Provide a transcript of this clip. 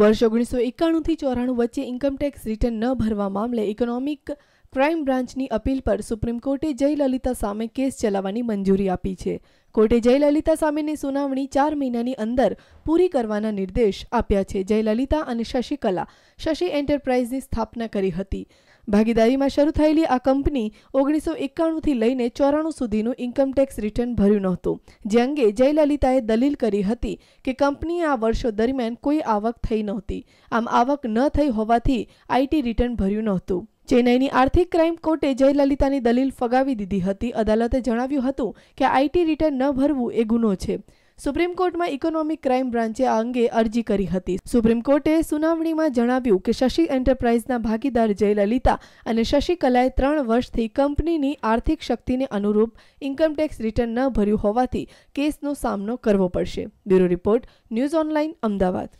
વર્ષ ઓગણીસો એકાણુંથી ચોરાણું વચ્ચે ઇન્કમટેક્સ રિટર્ન ન ભરવા મામલે ઇકોનોમિક ક્રાઇમ બ્રાન્ચની અપીલ પર સુપ્રીમ કોર્ટે જયલલિતા સામે કેસ ચલાવવાની મંજૂરી આપી છે કોર્ટે જયલલિતા સામેની સુનાવણી ચાર મહિનાની અંદર પૂરી કરવાના નિર્દેશ આપ્યા છે જયલલિતા અને શશિકલા શશિ એન્ટરપ્રાઇઝની સ્થાપના કરી હતી ભાગીદારીમાં શરૂ થયેલી આ કંપની ઓગણીસો એકાણુંથી લઈને ચોરાણું સુધીનું ઇન્કમટેક્સ રિટર્ન ભર્યું નહોતું જે અંગે જયલલિતાએ દલીલ કરી હતી કે કંપનીએ આ વર્ષો દરમિયાન કોઈ આવક થઈ નહોતી આમ આવક ન થઈ હોવાથી આઈટી રિટર્ન ભર્યું નહોતું ચેન્નઈની આર્થિક ક્રાઇમ કોર્ટે જયલલિતાની દલીલ ફગાવી દીધી હતી અદાલતે જણાવ્યું હતું કે આઈટી રિટર્ન ન ભરવું એ ગુનો છે સુપ્રીમ કોર્ટમાં ઇકોનોમિક ક્રાઇમ બ્રાન્ચે આ અંગે અરજી કરી હતી સુપ્રીમ કોર્ટે સુનાવણીમાં જણાવ્યું કે શશી એન્ટરપ્રાઇઝના ભાગીદાર જયલલિતા અને શશિકલાએ ત્રણ વર્ષથી કંપનીની આર્થિક શક્તિને અનુરૂપ ઇન્કમટેક્સ રિટર્ન ન ભર્યું હોવાથી કેસનો સામનો કરવો પડશે bureau report news online Ahmedabad